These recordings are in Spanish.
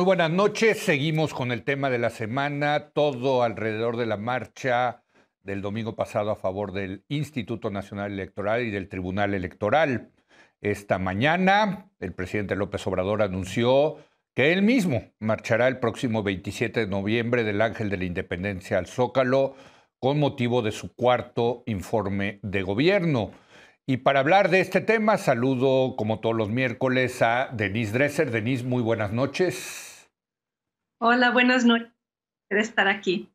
Muy buenas noches, seguimos con el tema de la semana, todo alrededor de la marcha del domingo pasado a favor del Instituto Nacional Electoral y del Tribunal Electoral. Esta mañana el presidente López Obrador anunció que él mismo marchará el próximo 27 de noviembre del Ángel de la Independencia al Zócalo con motivo de su cuarto informe de gobierno. Y para hablar de este tema, saludo como todos los miércoles a Denise Dresser. Denise, muy buenas noches. Hola, buenas noches. estar aquí.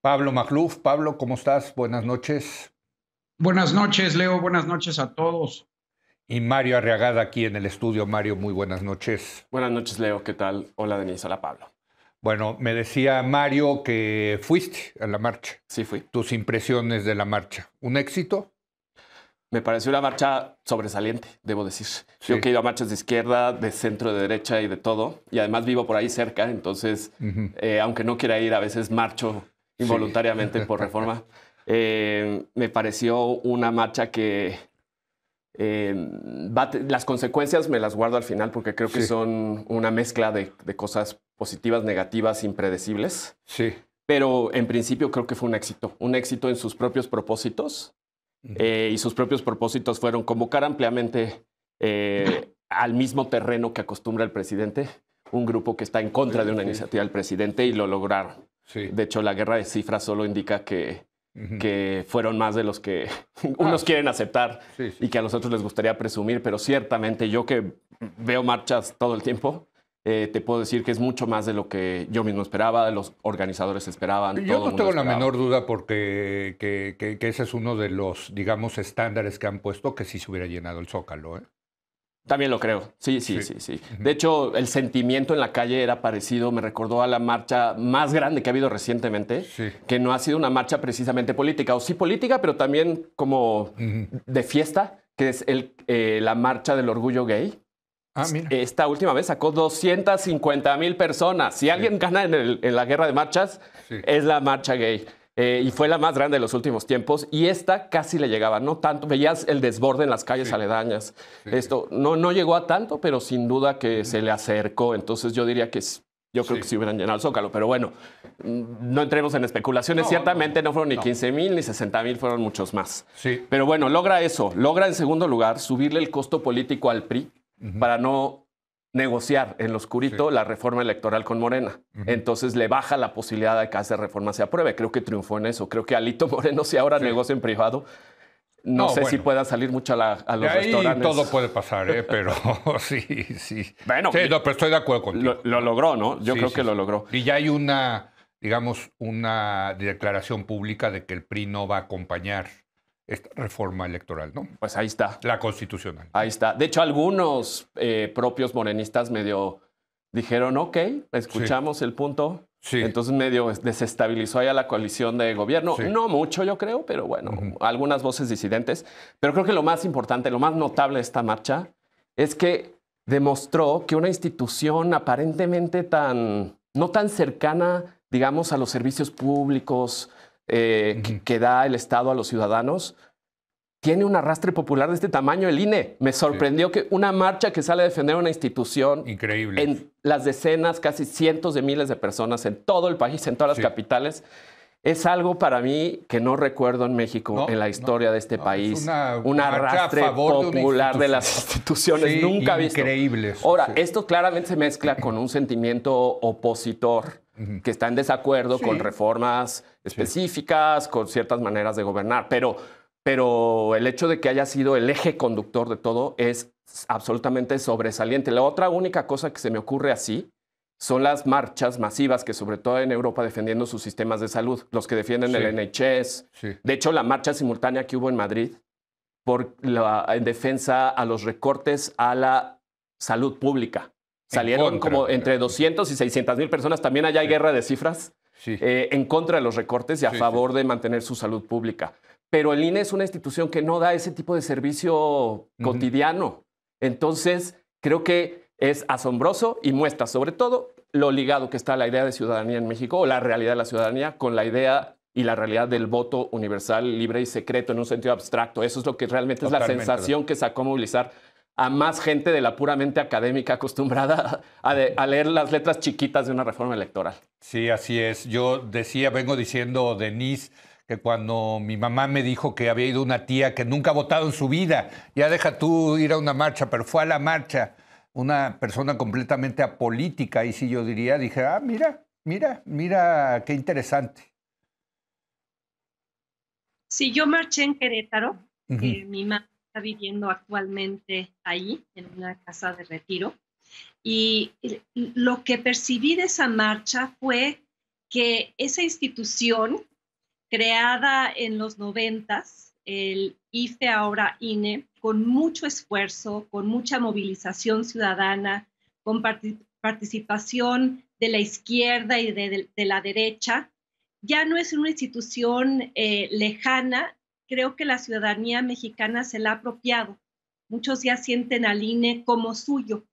Pablo Magluf, Pablo, ¿cómo estás? Buenas noches. Buenas noches, Leo. Buenas noches a todos. Y Mario Arriagada aquí en el estudio. Mario, muy buenas noches. Buenas noches, Leo. ¿Qué tal? Hola, Denise. Hola, Pablo. Bueno, me decía Mario que fuiste a la marcha. Sí, fui. Tus impresiones de la marcha. ¿Un éxito? Me pareció una marcha sobresaliente, debo decir. Yo que he ido a marchas de izquierda, de centro, de derecha y de todo. Y además vivo por ahí cerca, entonces, eh, aunque no quiera ir, a veces marcho involuntariamente por reforma. Eh, me pareció una marcha que eh, las consecuencias me las guardo al final porque creo que son una mezcla de, de, cosas positivas, negativas, impredecibles. Sí. Pero en principio creo que fue un éxito, un éxito en sus propios propósitos eh, y sus propios propósitos fueron convocar ampliamente eh, al mismo terreno que acostumbra el presidente, un grupo que está en contra de una iniciativa del presidente y lo lograron. De hecho, la guerra de cifras solo indica que, fueron más de los que unos ah. quieren aceptar y que a los otros les gustaría presumir, pero ciertamente yo que veo marchas todo el tiempo, eh, te puedo decir que es mucho más de lo que yo mismo esperaba, los organizadores esperaban. Yo no tengo la menor duda porque ese es uno de los, digamos, estándares que han puesto que sí se hubiera llenado el zócalo. ¿eh? También lo creo, sí, sí, sí, sí. De hecho, el sentimiento en la calle era parecido, me recordó a la marcha más grande que ha habido recientemente, que no ha sido una marcha precisamente política, o sí política, pero también como de fiesta, que es el, eh, la marcha del orgullo gay Ah, esta última vez sacó 250 mil personas. Si alguien gana en, la guerra de marchas, es la marcha gay. Eh, y fue la más grande de los últimos tiempos. Y esta casi le llegaba, no tanto. Veías el desborde en las calles aledañas. Esto no, no llegó a tanto, pero sin duda que se le acercó. Entonces yo diría que yo creo que se hubieran llenado el zócalo. Pero bueno, mm, no entremos en especulaciones. Ciertamente no, no, fueron ni 15 mil ni 60 mil, fueron muchos más. Pero bueno, logra eso. Logra en segundo lugar subirle el costo político al PRI para no negociar en lo oscurito la reforma electoral con Morena. Entonces le baja la posibilidad de que esa reforma se apruebe. Creo que triunfó en eso. Creo que Alito Moreno, si ahora negocia en privado, no, sé si pueda salir mucho a, la, los Todo puede pasar, ¿eh? pero sí, sí. Bueno, pero estoy de acuerdo contigo. Lo, logró, ¿no? Yo creo que lo logró. Y ya hay una, digamos, una declaración pública de que el PRI no va a acompañar esta reforma electoral, ¿no? Pues ahí está. La constitucional. Ahí está. De hecho, algunos eh, propios morenistas medio dijeron, ok, escuchamos el punto. Sí. Entonces medio desestabilizó ya la coalición de gobierno. No mucho, yo creo, pero bueno, algunas voces disidentes. Pero creo que lo más importante, lo más notable de esta marcha es que demostró que una institución aparentemente tan, no tan cercana, digamos, a los servicios públicos, eh, que, da el Estado a los ciudadanos, tiene un arrastre popular de este tamaño el INE. Me sorprendió que una marcha que sale a defender una institución. Increíble. En las decenas, casi cientos de miles de personas en todo el país, en todas las capitales. Es algo para mí que no recuerdo en México, en la historia de este país. un arrastre popular de, las instituciones nunca increíbles. visto. Ahora, esto claramente se mezcla con un sentimiento opositor que está en desacuerdo con reformas específicas, con ciertas maneras de gobernar, pero, el hecho de que haya sido el eje conductor de todo es absolutamente sobresaliente. La otra única cosa que se me ocurre así son las marchas masivas que sobre todo en Europa defendiendo sus sistemas de salud, los que defienden el NHS. De hecho, la marcha simultánea que hubo en Madrid por la, en defensa a los recortes a la salud pública. Salieron como entre 200 y 600 mil personas. También allá hay guerra de cifras eh, en contra de los recortes y a favor de mantener su salud pública. Pero el INE es una institución que no da ese tipo de servicio cotidiano. Entonces, creo que es asombroso y muestra sobre todo lo ligado que está la idea de ciudadanía en México o la realidad de la ciudadanía con la idea y la realidad del voto universal, libre y secreto en un sentido abstracto. Eso es lo que realmente es la sensación que sacó movilizar a más gente de la puramente académica acostumbrada a, leer las letras chiquitas de una reforma electoral. Sí, así es. Yo decía, vengo diciendo, Denise, que cuando mi mamá me dijo que había ido una tía que nunca ha votado en su vida, ya deja tú ir a una marcha, pero fue a la marcha una persona completamente apolítica, y si yo diría, dije, ah, mira, mira, mira, qué interesante. Sí, yo marché en Querétaro, eh, mi mamá viviendo actualmente ahí, en una casa de retiro. Y lo que percibí de esa marcha fue que esa institución creada en los noventas, el IFE ahora INE, con mucho esfuerzo, con mucha movilización ciudadana, con participación de la izquierda y de, la derecha, ya no es una institución eh, lejana creo que la ciudadanía mexicana se la ha apropiado. Muchos ya sienten al INE como suyo.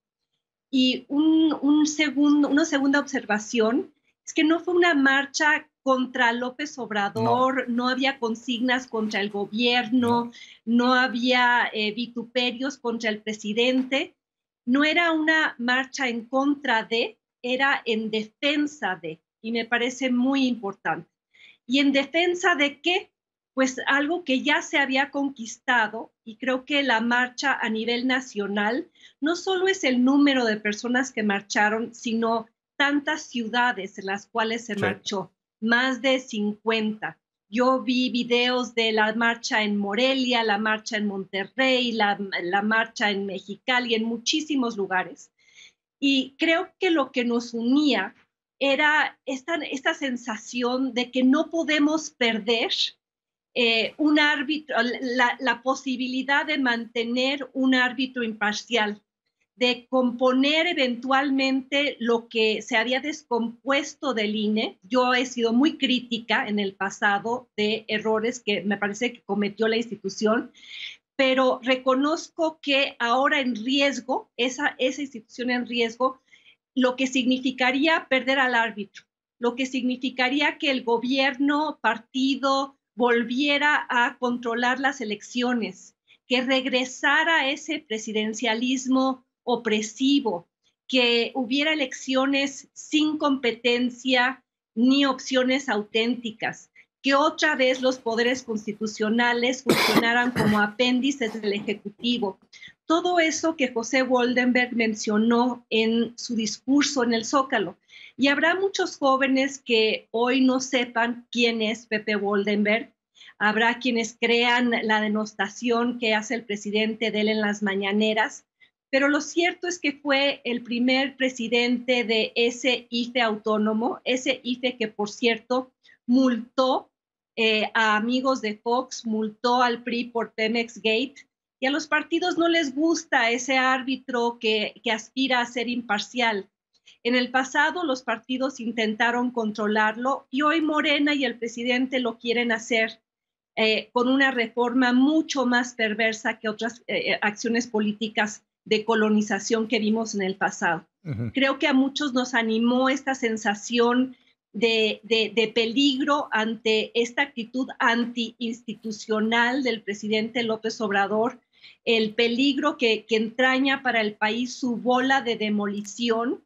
Y un, un segundo, una segunda observación es que no fue una marcha contra López Obrador, no, había consignas contra el gobierno, no, había eh, vituperios contra el presidente, no era una marcha en contra de, era en defensa de, y me parece muy importante. ¿Y en defensa de qué? pues algo que ya se había conquistado y creo que la marcha a nivel nacional no solo es el número de personas que marcharon, sino tantas ciudades en las cuales se marchó, más de 50. Yo vi videos de la marcha en Morelia, la marcha en Monterrey, la, marcha en Mexicali, en muchísimos lugares. Y creo que lo que nos unía era esta, esta sensación de que no podemos perder eh, un árbitro, la, posibilidad de mantener un árbitro imparcial, de componer eventualmente lo que se había descompuesto del INE. Yo he sido muy crítica en el pasado de errores que me parece que cometió la institución, pero reconozco que ahora en riesgo, esa, esa institución en riesgo, lo que significaría perder al árbitro, lo que significaría que el gobierno, partido, volviera a controlar las elecciones, que regresara ese presidencialismo opresivo, que hubiera elecciones sin competencia ni opciones auténticas, que otra vez los poderes constitucionales funcionaran como apéndices del Ejecutivo. Todo eso que José Woldenberg mencionó en su discurso en el Zócalo. Y habrá muchos jóvenes que hoy no sepan quién es Pepe Woldenberg. Habrá quienes crean la denostación que hace el presidente de él en las mañaneras, pero lo cierto es que fue el primer presidente de ese IFE autónomo, ese IFE que, por cierto, multó eh, a amigos de Fox, multó al PRI por Pemex Gate, y a los partidos no les gusta ese árbitro que aspira a ser imparcial. En el pasado los partidos intentaron controlarlo y hoy Morena y el presidente lo quieren hacer eh, con una reforma mucho más perversa que otras eh, eh, acciones políticas de colonización que vimos en el pasado. Creo que a muchos nos animó esta sensación de, peligro ante esta actitud antiinstitucional del presidente López Obrador, el peligro que entraña para el país su bola de demolición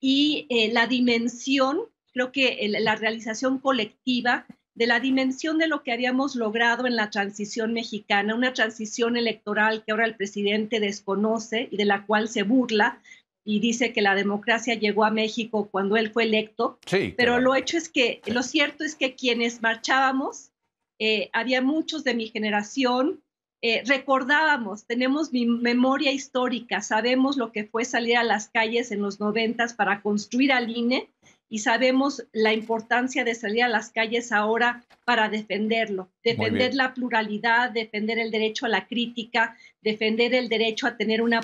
y eh, la dimensión, creo que la realización colectiva de la dimensión de lo que habíamos logrado en la transición mexicana, una transición electoral que ahora el presidente desconoce y de la cual se burla y dice que la democracia llegó a México cuando él fue electo. pero lo hecho es que, lo cierto es que quienes marchábamos, eh, había muchos de mi generación, eh, recordábamos, tenemos mi memoria histórica, sabemos lo que fue salir a las calles en los noventas para construir al INE y sabemos la importancia de salir a las calles ahora para defenderlo, defender la pluralidad, defender el derecho a la crítica, defender el derecho a tener una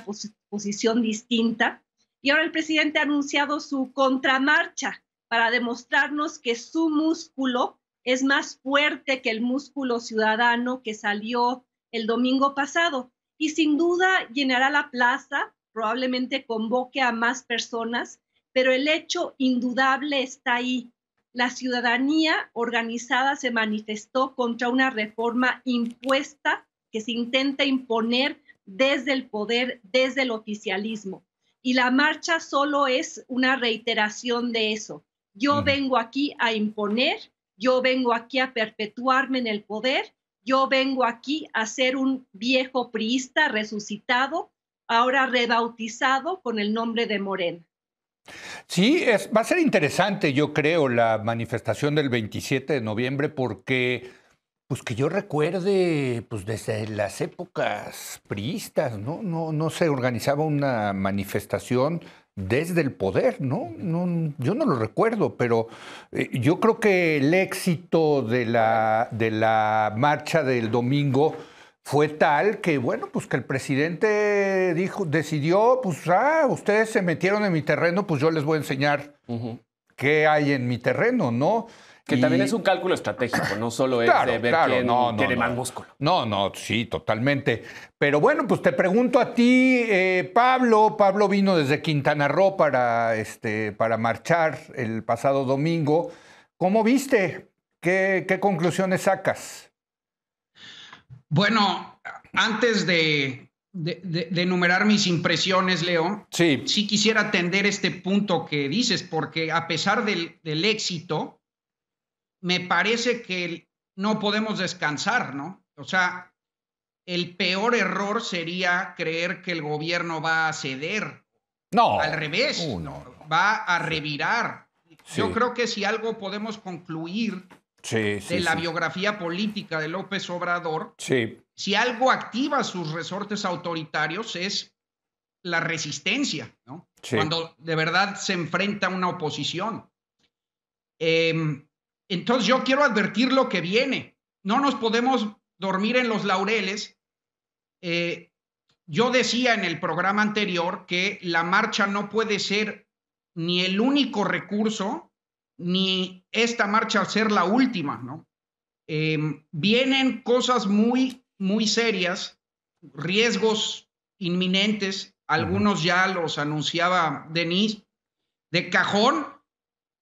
posición distinta. Y ahora el presidente ha anunciado su contramarcha para demostrarnos que su músculo es más fuerte que el músculo ciudadano que salió el domingo pasado y sin duda llenará la plaza, probablemente convoque a más personas, pero el hecho indudable está ahí. La ciudadanía organizada se manifestó contra una reforma impuesta que se intenta imponer desde el poder, desde el oficialismo. Y la marcha solo es una reiteración de eso. Yo vengo aquí a imponer, yo vengo aquí a perpetuarme en el poder yo vengo aquí a ser un viejo priista resucitado, ahora rebautizado con el nombre de Morena. Sí, va a ser interesante, yo creo, la manifestación del 27 de noviembre, porque, pues que yo recuerde, pues desde las épocas priistas, ¿no? No, no se organizaba una manifestación desde el poder, ¿no? yo no lo recuerdo, pero eh, yo creo que el éxito de la, de la marcha del domingo fue tal que, bueno, pues que el presidente dijo, decidió, pues, ah, ustedes se metieron en mi terreno, pues yo les voy a enseñar qué hay en mi terreno, ¿no? Que también es un cálculo estratégico, no solo es de ver quién no, no, tiene más músculo. No, no, sí, totalmente. Pero bueno, pues te pregunto a ti, eh, Pablo. Pablo vino desde Quintana Roo para, este, para marchar el pasado domingo. ¿Cómo viste? ¿Qué, conclusiones sacas? Bueno, antes de, enumerar mis impresiones, Leo, sí. sí quisiera atender este punto que dices, porque a pesar del, del éxito, me parece que no podemos descansar, ¿no? O sea, el peor error sería creer que el gobierno va a ceder. No. Al revés, uh, no. va a revirar. Yo creo que si algo podemos concluir de la biografía política de López Obrador, si algo activa sus resortes autoritarios es la resistencia, ¿no? Cuando de verdad se enfrenta a una oposición. Em, entonces yo quiero advertir lo que viene. No nos podemos dormir en los laureles. Eh, yo decía en el programa anterior que la marcha no puede ser ni el único recurso, ni esta marcha ser la última, ¿no? Em, vienen cosas muy, muy serias, riesgos inminentes, algunos ya los anunciaba Denise, de cajón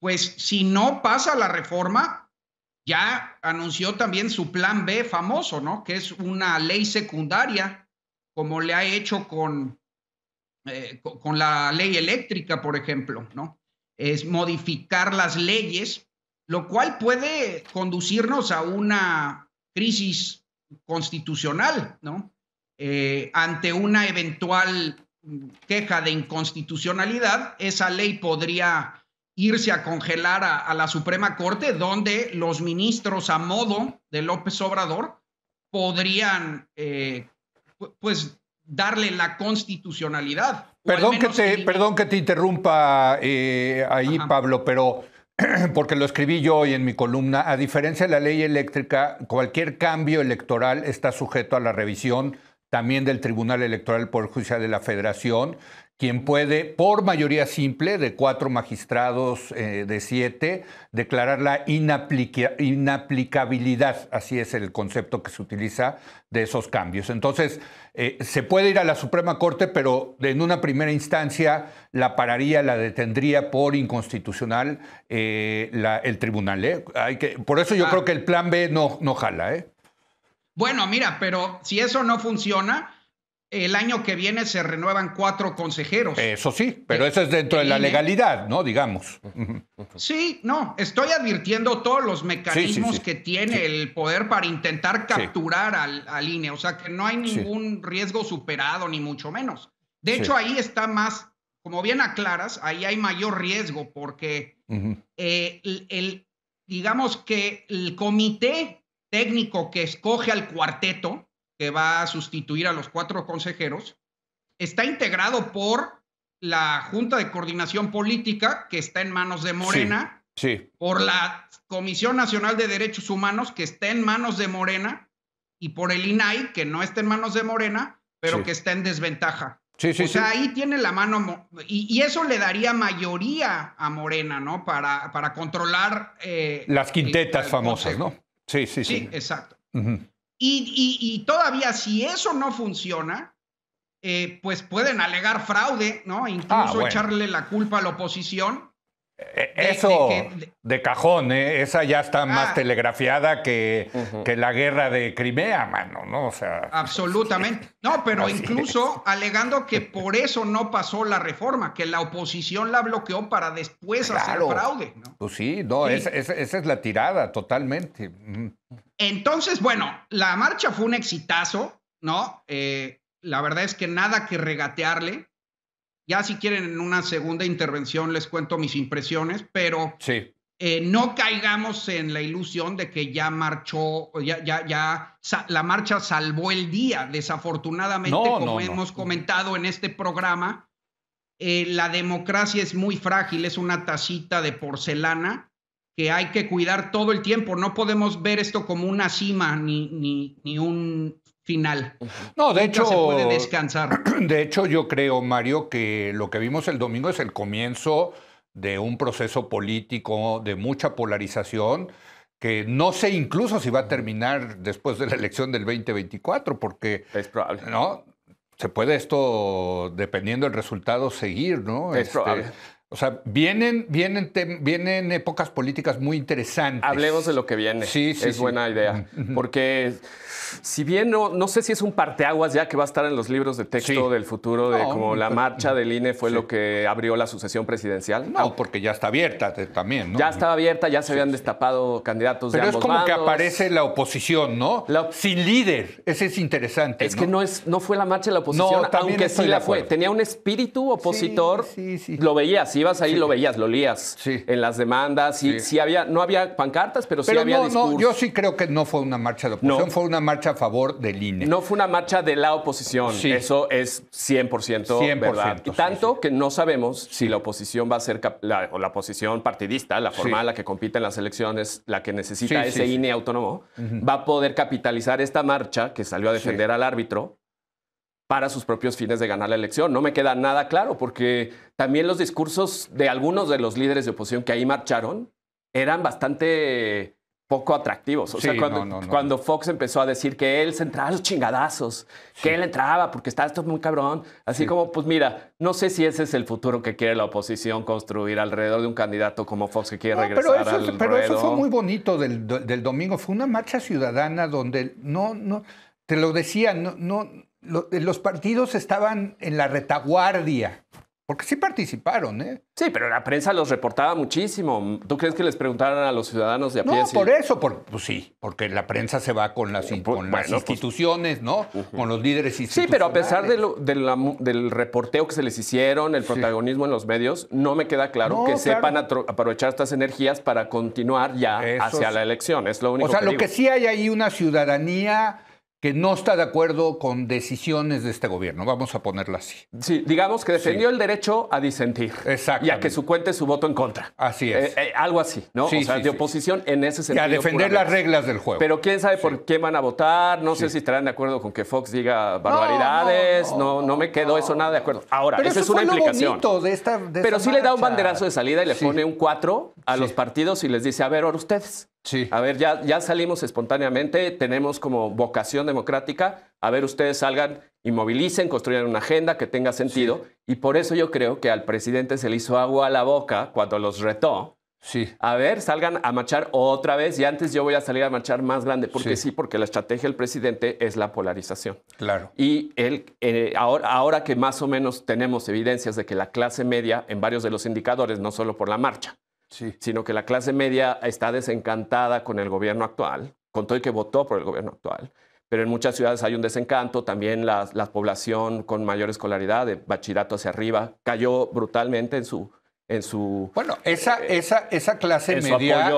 pues si no pasa la reforma, ya anunció también su plan B famoso, ¿no? Que es una ley secundaria, como le ha hecho con, eh, con la ley eléctrica, por ejemplo, ¿no? Es modificar las leyes, lo cual puede conducirnos a una crisis constitucional, ¿no? Eh, ante una eventual mm, queja de inconstitucionalidad, esa ley podría irse a congelar a, la Suprema Corte, donde los ministros a modo de López Obrador podrían, eh, pues, darle la constitucionalidad. Perdón que, te, interrumpa eh, ahí, Pablo, pero porque lo escribí yo hoy en mi columna, a diferencia de la ley eléctrica, cualquier cambio electoral está sujeto a la revisión también del Tribunal Electoral por Judicial de la Federación, quien puede, por mayoría simple, de cuatro magistrados eh, de siete, declarar la inaplicabilidad, así es el concepto que se utiliza de esos cambios. Entonces, eh, se puede ir a la Suprema Corte, pero en una primera instancia la pararía, la detendría por inconstitucional eh, el tribunal. por eso yo ah. creo que el plan B no, no jala. Bueno, mira, pero si eso no funciona el año que viene se renuevan cuatro consejeros. Eso sí, eh, pero eso es dentro de la legalidad, ¿no? Digamos. Sí, no, estoy advirtiendo todos los mecanismos que tiene el poder para intentar capturar al, INE, o sea que no hay ningún riesgo superado, ni mucho menos. De hecho, ahí está más, como bien aclaras, ahí hay mayor riesgo porque eh, el, digamos que el comité técnico que escoge al cuarteto, que va a sustituir a los cuatro consejeros, está integrado por la Junta de Coordinación Política, que está en manos de Morena, por la Comisión Nacional de Derechos Humanos, que está en manos de Morena, y por el INAI, que no está en manos de Morena, pero que está en desventaja. o sea, ahí tiene la mano, y, eso le daría mayoría a Morena, ¿no? Para, para controlar... Eh, Las quintetas famosas, ¿no? Sí, sí, sí. Sí, exacto. Y, todavía si eso no funciona, eh, pues pueden alegar fraude, ¿no? Incluso ah, echarle la culpa a la oposición eh, eso de, cajón, ¿eh? esa ya está más ah. telegrafiada que, la guerra de Crimea, mano, ¿no? sea. Absolutamente. No, pero incluso alegando que por eso no pasó la reforma, que la oposición la bloqueó para después hacer fraude, ¿no? Pues sí, no, Esa, es la tirada, totalmente. Entonces, bueno, la marcha fue un exitazo, ¿no? Eh, la verdad es que nada que regatearle. Ya si quieren en una segunda intervención les cuento mis impresiones, pero eh, no caigamos en la ilusión de que ya marchó, ya, ya, la marcha salvó el día. Desafortunadamente, como hemos comentado en este programa, eh, la democracia es muy frágil, es una tacita de porcelana que hay que cuidar todo el tiempo. No podemos ver esto como una cima ni, ni un final. No, de hecho. descansar. De hecho, yo creo, Mario, que lo que vimos el domingo es el comienzo de un proceso político de mucha polarización que no sé incluso si va a terminar después de la elección del 2024, porque... Es probable. ¿No? Se puede esto, dependiendo del resultado, seguir, ¿no? Es este, probable. O sea, vienen, vienen, vienen épocas políticas muy interesantes. Hablemos de lo que viene. Sí, sí. Es buena idea. Porque si bien no, no sé si es un parteaguas ya que va a estar en los libros de texto del futuro, de como la pues, marcha del INE fue lo que abrió la sucesión presidencial. No, porque ya está abierta también, ¿no? Ya estaba abierta, ya se habían destapado candidatos Pero de ambos es como que aparece la oposición, ¿no? Sin líder. Ese es interesante. Es que no, es, no fue la marcha de la oposición, aunque sí la fue. Tenía un espíritu opositor. Sí, sí. Lo veía Sí. Ibas ahí lo veías, lo lías En las demandas, y había, no había pancartas, pero, sí había discurso. yo sí creo que no fue una marcha de oposición, fue una marcha a favor del INE. No fue una marcha de la oposición, eso es 100%, verdad. Y tanto que no sabemos si la oposición va a ser, la, o la oposición partidista, la formal, la que compite en las elecciones, la que necesita ese INE autónomo, va a poder capitalizar esta marcha que salió a defender al árbitro para sus propios fines de ganar la elección. No me queda nada claro porque también los discursos de algunos de los líderes de oposición que ahí marcharon eran bastante poco atractivos. O sea, cuando, Fox empezó a decir que él se entraba a los chingadazos, que él entraba porque estaba esto muy cabrón, así como, pues mira, no sé si ese es el futuro que quiere la oposición construir alrededor de un candidato como Fox que quiere regresar pero eso, Pero eso fue muy bonito del, del, domingo, fue una marcha ciudadana donde no, no, te lo decía, no, no los partidos estaban en la retaguardia. Porque sí participaron, ¿eh? Sí, pero la prensa los reportaba muchísimo. ¿Tú crees que les preguntaran a los ciudadanos de a pie? No, por eso, por, pues sí, porque la prensa se va con las, pues, pues, instituciones, ¿no? Con los líderes institucionales. Sí, pero a pesar de lo, del reporteo que se les hicieron, el protagonismo en los medios, no me queda claro que sepan aprovechar estas energías para continuar ya hacia la elección. Es lo único que O sea, lo que sí hay ahí una ciudadanía que no está de acuerdo con decisiones de este gobierno, vamos a ponerla así. Sí, digamos que defendió el derecho a disentir Exacto. y a que su cuente su voto en contra. Así es. Eh, eh, algo así, ¿no? o sea, de oposición en ese sentido. Y a defender las reglas del juego. Pero quién sabe por qué van a votar, no sé si estarán de acuerdo con que Fox diga barbaridades, no, no, me quedo eso nada de acuerdo. Ahora, esa es una implicación. Pero sí le da un banderazo de salida y le pone un cuatro a los partidos y les dice, a ver, ahora ustedes. A ver, ya, ya salimos espontáneamente, tenemos como vocación democrática, a ver, ustedes salgan y movilicen, construyan una agenda que tenga sentido. Y por eso yo creo que al presidente se le hizo agua a la boca cuando los retó. Sí. A ver, salgan a marchar otra vez y antes yo voy a salir a marchar más grande. Porque sí, porque la estrategia del presidente es la polarización. Claro. Y él, eh, ahora, ahora que más o menos tenemos evidencias de que la clase media, en varios de los indicadores, no solo por la marcha, sino que la clase media está desencantada con el gobierno actual, con todo el que votó por el gobierno actual, pero en muchas ciudades hay un desencanto, también la, población con mayor escolaridad, de bachillerato hacia arriba, cayó brutalmente en su en su bueno esa eh, esa esa clase media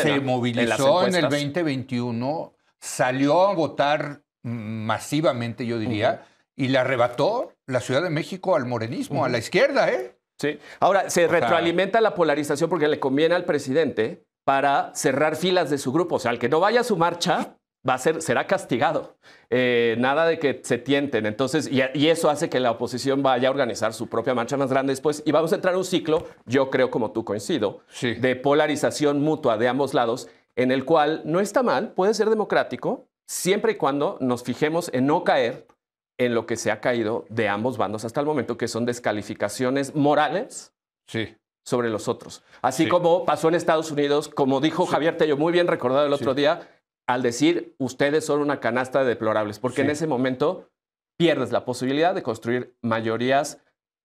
se movilizó en, el 2021 salió a votar masivamente yo diría y le arrebató la Ciudad de México al morenismo a la izquierda eh Sí. Ahora, se retroalimenta la polarización porque le conviene al presidente para cerrar filas de su grupo. O sea, el que no vaya a su marcha, va a ser, será castigado. Eh, nada de que se tienten. Entonces, y, eso hace que la oposición vaya a organizar su propia marcha más grande después. Y vamos a entrar en un ciclo, yo creo como tú coincido, de polarización mutua de ambos lados, en el cual no está mal, puede ser democrático, siempre y cuando nos fijemos en no caer en lo que se ha caído de ambos bandos hasta el momento, que son descalificaciones morales sí. sobre los otros. Así como pasó en Estados Unidos, como dijo Javier Tello, muy bien recordado el otro día, al decir ustedes son una canasta de deplorables, porque en ese momento pierdes la posibilidad de construir mayorías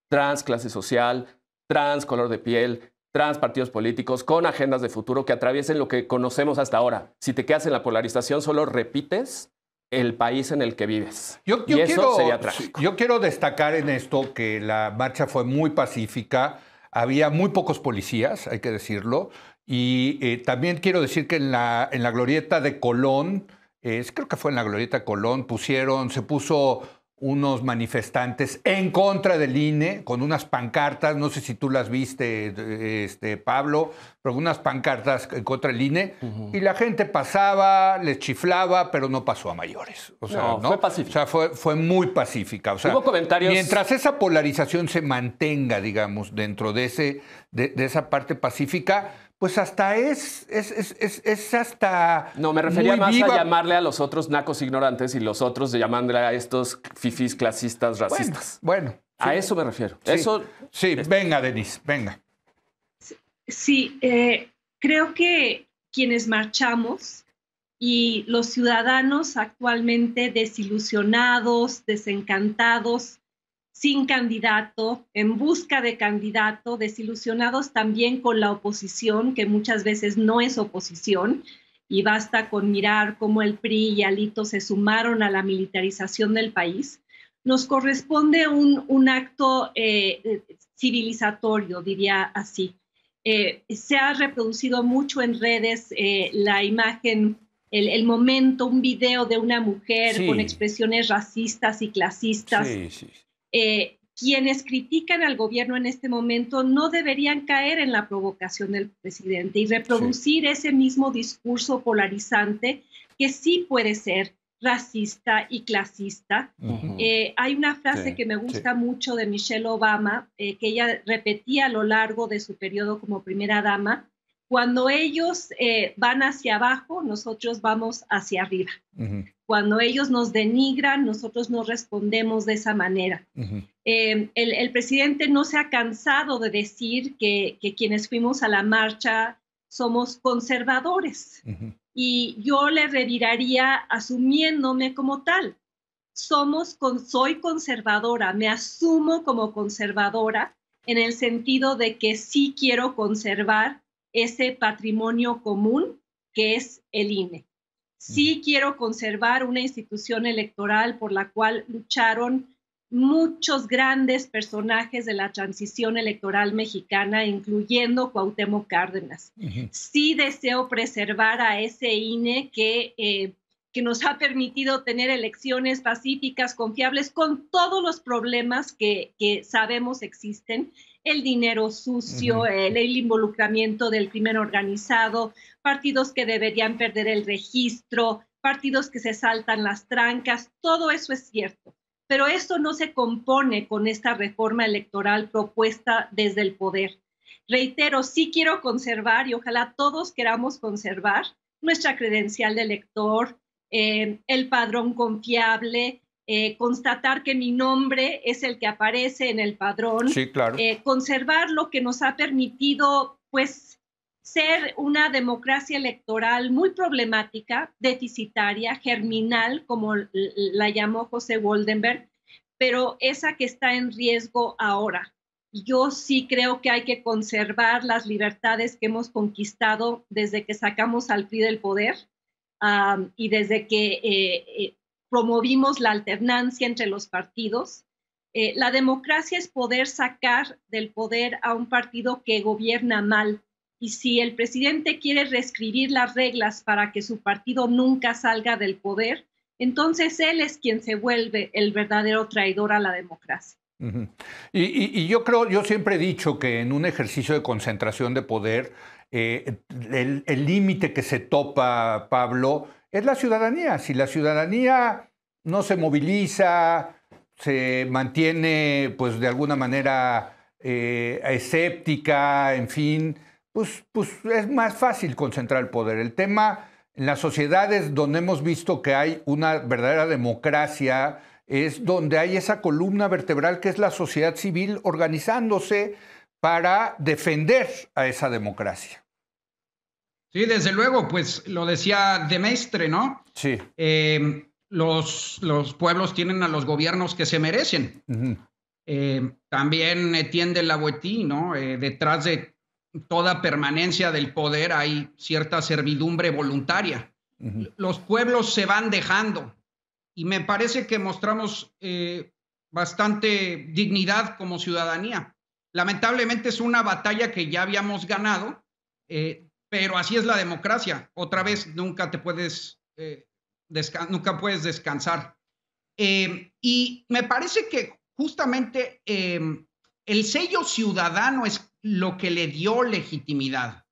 trans clase social, trans color de piel, trans partidos políticos, con agendas de futuro que atraviesen lo que conocemos hasta ahora. Si te quedas en la polarización, solo repites el país en el que vives. Yo, quiero, Yo quiero destacar en esto que la marcha fue muy pacífica, había muy pocos policías, hay que decirlo, y eh, también quiero decir que en la, en la glorieta de Colón, creo que fue en la glorieta de Colón, pusieron, se puso unos manifestantes en contra del INE con unas pancartas, no sé si tú las viste, este, Pablo, pero unas pancartas en contra el INE, y la gente pasaba, les chiflaba, pero no pasó a mayores. O sea, no, fue pacífica. O sea, fue, muy pacífica. O sea, Hubo comentarios... Mientras esa polarización se mantenga, digamos, dentro de, ese, de esa parte pacífica, pues hasta es, es, es, hasta. No, me refería más a llamarle a los otros nacos ignorantes y los otros de llamarle a estos fifis clasistas racistas. Bueno, a eso me refiero. Sí, eso... sí venga, Denise, venga. Sí, eh, creo que quienes marchamos y los ciudadanos actualmente desilusionados, desencantados, sin candidato, en busca de candidato, desilusionados también con la oposición, que muchas veces no es oposición, y basta con mirar cómo el PRI y Alito se sumaron a la militarización del país, nos corresponde un, acto eh, eh, civilizatorio, diría así. Eh, se ha reproducido mucho en redes la imagen, el, momento, un video de una mujer con expresiones racistas y clasistas. Sí, eh, quienes critican al gobierno en este momento no deberían caer en la provocación del presidente y reproducir ese mismo discurso polarizante que sí puede ser racista y clasista. Eh, hay una frase que me gusta mucho de Michelle Obama, eh, que ella repetía a lo largo de su periodo como primera dama, cuando ellos eh, van hacia abajo, nosotros vamos hacia arriba. Cuando ellos nos denigran, nosotros no respondemos de esa manera. Em, el, presidente no se ha cansado de decir que, quienes fuimos a la marcha somos conservadores. Y yo le reviraría asumiéndome como tal. Somos con, soy conservadora, me asumo como conservadora en el sentido de que sí quiero conservar ese patrimonio común que es el INE. Sí quiero conservar una institución electoral por la cual lucharon muchos grandes personajes de la transición electoral mexicana, incluyendo Cuauhtémoc Cárdenas. Sí deseo preservar a ese INE eh, que, nos ha permitido tener elecciones pacíficas, confiables, con todos los problemas que, que sabemos existen, el dinero sucio, el, involucramiento del crimen organizado, partidos que deberían perder el registro, partidos que se saltan las trancas, todo eso es cierto. Pero esto no se compone con esta reforma electoral propuesta desde el poder. Reitero, sí quiero conservar y ojalá todos queramos conservar nuestra credencial de elector, eh, el padrón confiable, eh, constatar que mi nombre es el que aparece en el padrón, claro. Eh, conservar lo que nos ha permitido pues ser una democracia electoral muy problemática, deficitaria, germinal, como la llamó José Woldenberg, pero esa que está en riesgo ahora. Yo sí creo que hay que conservar las libertades que hemos conquistado desde que sacamos al PRI del poder y desde que eh, promovimos la alternancia entre los partidos. Eh, la democracia es poder sacar del poder a un partido que gobierna mal. Y si el presidente quiere reescribir las reglas para que su partido nunca salga del poder, entonces él es quien se vuelve el verdadero traidor a la democracia. y, yo creo, yo siempre he dicho que en un ejercicio de concentración de poder, eh, el límite que se topa, Pablo, es la ciudadanía. Si la ciudadanía no se moviliza, se mantiene, pues de alguna manera eh, escéptica, en fin, pues, pues es más fácil concentrar el poder. El tema en las sociedades donde hemos visto que hay una verdadera democracia es donde hay esa columna vertebral que es la sociedad civil organizándose para defender a esa democracia. Sí, desde luego, pues lo decía de Demestre, ¿no? Sí. Eh, los, los, pueblos tienen a los gobiernos que se merecen. Eh, también eh, tiende la boetí, ¿no? detrás de toda permanencia del poder hay cierta servidumbre voluntaria. Los pueblos se van dejando y me parece que mostramos bastante dignidad como ciudadanía. Lamentablemente es una batalla que ya habíamos ganado. Pero así es la democracia. Otra vez, nunca te puedes, eh, nunca puedes descansar. Em, y me parece que justamente em, el sello ciudadano es lo que le dio legitimidad.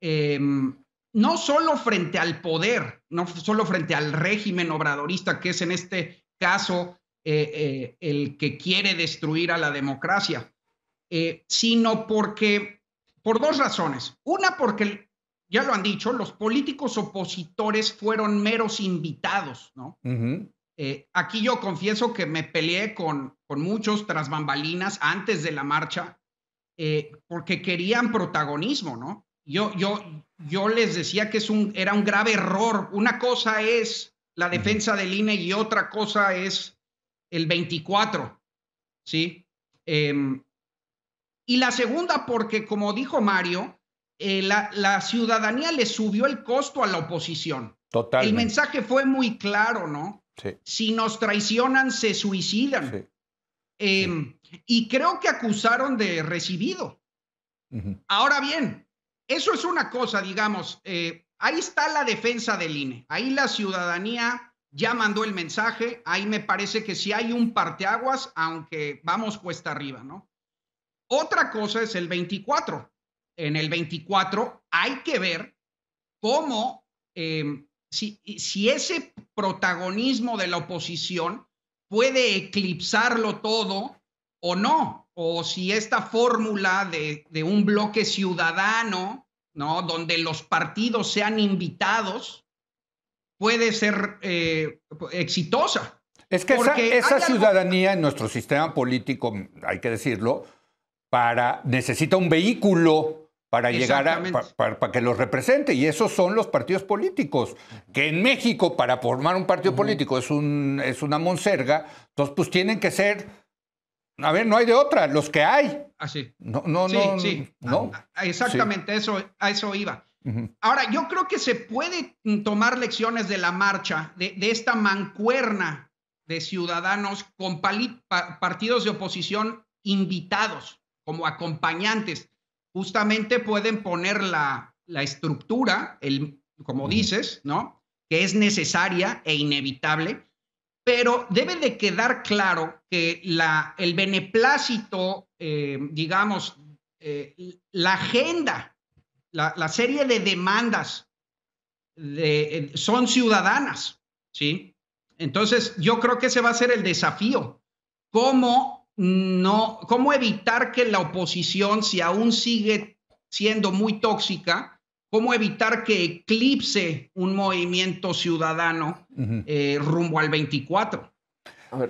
Em, no solo frente al poder, no solo frente al régimen obradorista, que es en este caso eh, eh, el que quiere destruir a la democracia, sino porque, por dos razones. Una, porque el ya lo han dicho, los políticos opositores fueron meros invitados, ¿no? Eh, aquí yo confieso que me peleé con, con muchos tras bambalinas antes de la marcha eh, porque querían protagonismo, ¿no? Yo, yo, yo les decía que es un, era un grave error. Una cosa es la defensa del INE y otra cosa es el 24, ¿sí? Em, y la segunda, porque como dijo Mario, eh, la, ciudadanía le subió el costo a la oposición. Total. El mensaje fue muy claro, ¿no? Si nos traicionan, se suicidan. Em, y creo que acusaron de recibido. Ahora bien, eso es una cosa, digamos, eh, ahí está la defensa del INE, ahí la ciudadanía ya mandó el mensaje, ahí me parece que sí hay un parteaguas, aunque vamos cuesta arriba, ¿no? Otra cosa es el 24 en el 24, hay que ver cómo, em, si, ese protagonismo de la oposición puede eclipsarlo todo o no, o si esta fórmula de, un bloque ciudadano, ¿no? Donde los partidos sean invitados, puede ser eh, exitosa. Es que esa, ciudadanía en nuestro sistema político, hay que decirlo, para, necesita un vehículo para llegar a para, que los represente. Y esos son los partidos políticos, que en México para formar un partido político es, un, es una monserga, entonces pues tienen que ser, a ver, no hay de otra, los que hay. Así. Ah, no, no, sí, no. Sí. Ah, ah, exactamente, eso, a eso iba. Ahora, yo creo que se puede mm, tomar lecciones de la marcha, de, esta mancuerna de ciudadanos con partidos de oposición invitados como acompañantes justamente pueden poner la, estructura, el, como dices, ¿no? Que es necesaria e inevitable, pero debe de quedar claro que la, el beneplácito, eh, digamos, eh, la agenda, la, serie de demandas son ciudadanas, ¿sí? Entonces, yo creo que ese va a ser el desafío, cómo no, cómo evitar que la oposición, si aún sigue siendo muy tóxica, cómo evitar que eclipse un movimiento ciudadano eh, rumbo al 24.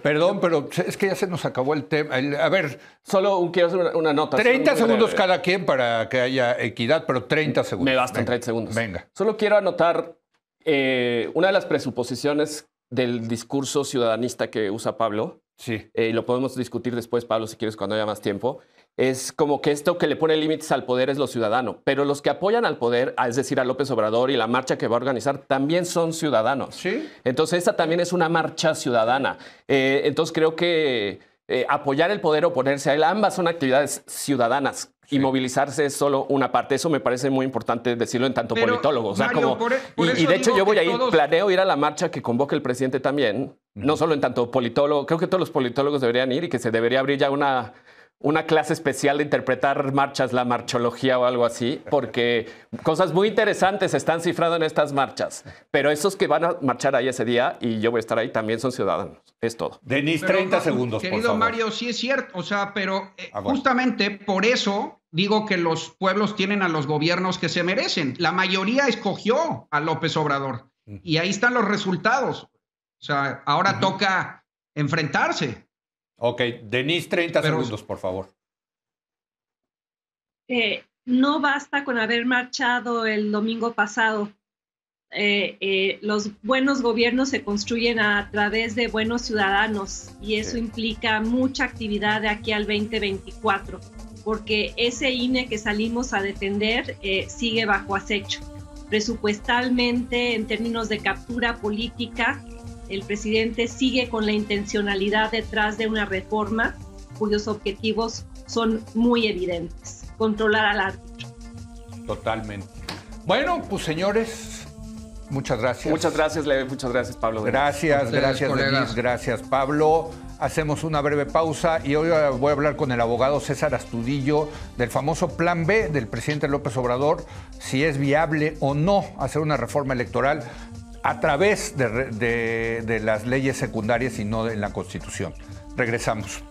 Perdón, pero es que ya se nos acabó el tema. a ver. Solo quiero hacer una, nota. 30 segundos cada quien para que haya equidad, pero 30 segundos. Me bastan 30 segundos. Venga. Solo quiero anotar eh, una de las presuposiciones del discurso ciudadanista que usa Pablo, eh, y lo podemos discutir después, Pablo, si quieres, cuando haya más tiempo. Es como que esto que le pone límites al poder es lo ciudadano, pero los que apoyan al poder, ah, es decir, a López Obrador y la marcha que va a organizar, también son ciudadanos. Entonces, esta también es una marcha ciudadana. Eh, entonces, creo que eh, apoyar el poder o ponerse a él, ambas son actividades ciudadanas y movilizarse es solo una parte. Eso me parece muy importante decirlo en tanto politólogo. como, e-, y, de hecho yo voy a ir, planeo ir a la marcha que convoque el presidente también, no solo en tanto politólogo, creo que todos los politólogos deberían ir y que se debería abrir ya una una clase especial de interpretar marchas, la marchología o algo así, porque cosas muy interesantes están cifradas en estas marchas. Pero esos que van a marchar ahí ese día y yo voy a estar ahí también son ciudadanos. Es todo. Denis, 30 segundos. Querido Mario, sí es cierto, o sea, pero eh, ah, justamente por eso digo que los pueblos tienen a los gobiernos que se merecen. La mayoría escogió a López Obrador y ahí están los resultados. O sea, ahora toca enfrentarse. Ok, Denise, 30 segundos, por favor. Eh, no basta con haber marchado el domingo pasado. Eh, eh, los buenos gobiernos se construyen a través de buenos ciudadanos y eso implica mucha actividad de aquí al 2024, porque ese INE que salimos a defender sigue bajo acecho. Presupuestalmente, en términos de captura política, el presidente sigue con la intencionalidad detrás de una reforma cuyos objetivos son muy evidentes, controlar al árbitro. Totalmente. Bueno, pues señores, muchas gracias. Muchas gracias, Leve, muchas gracias, Pablo. Gracias, gracias, gracias, Pablo. Hacemos una breve pausa y hoy eh, voy a hablar con el abogado César Astudillo del famoso Plan B del presidente López Obrador, si es viable o no hacer una reforma electoral a través de, las leyes secundarias y no en la Constitución. Regresamos.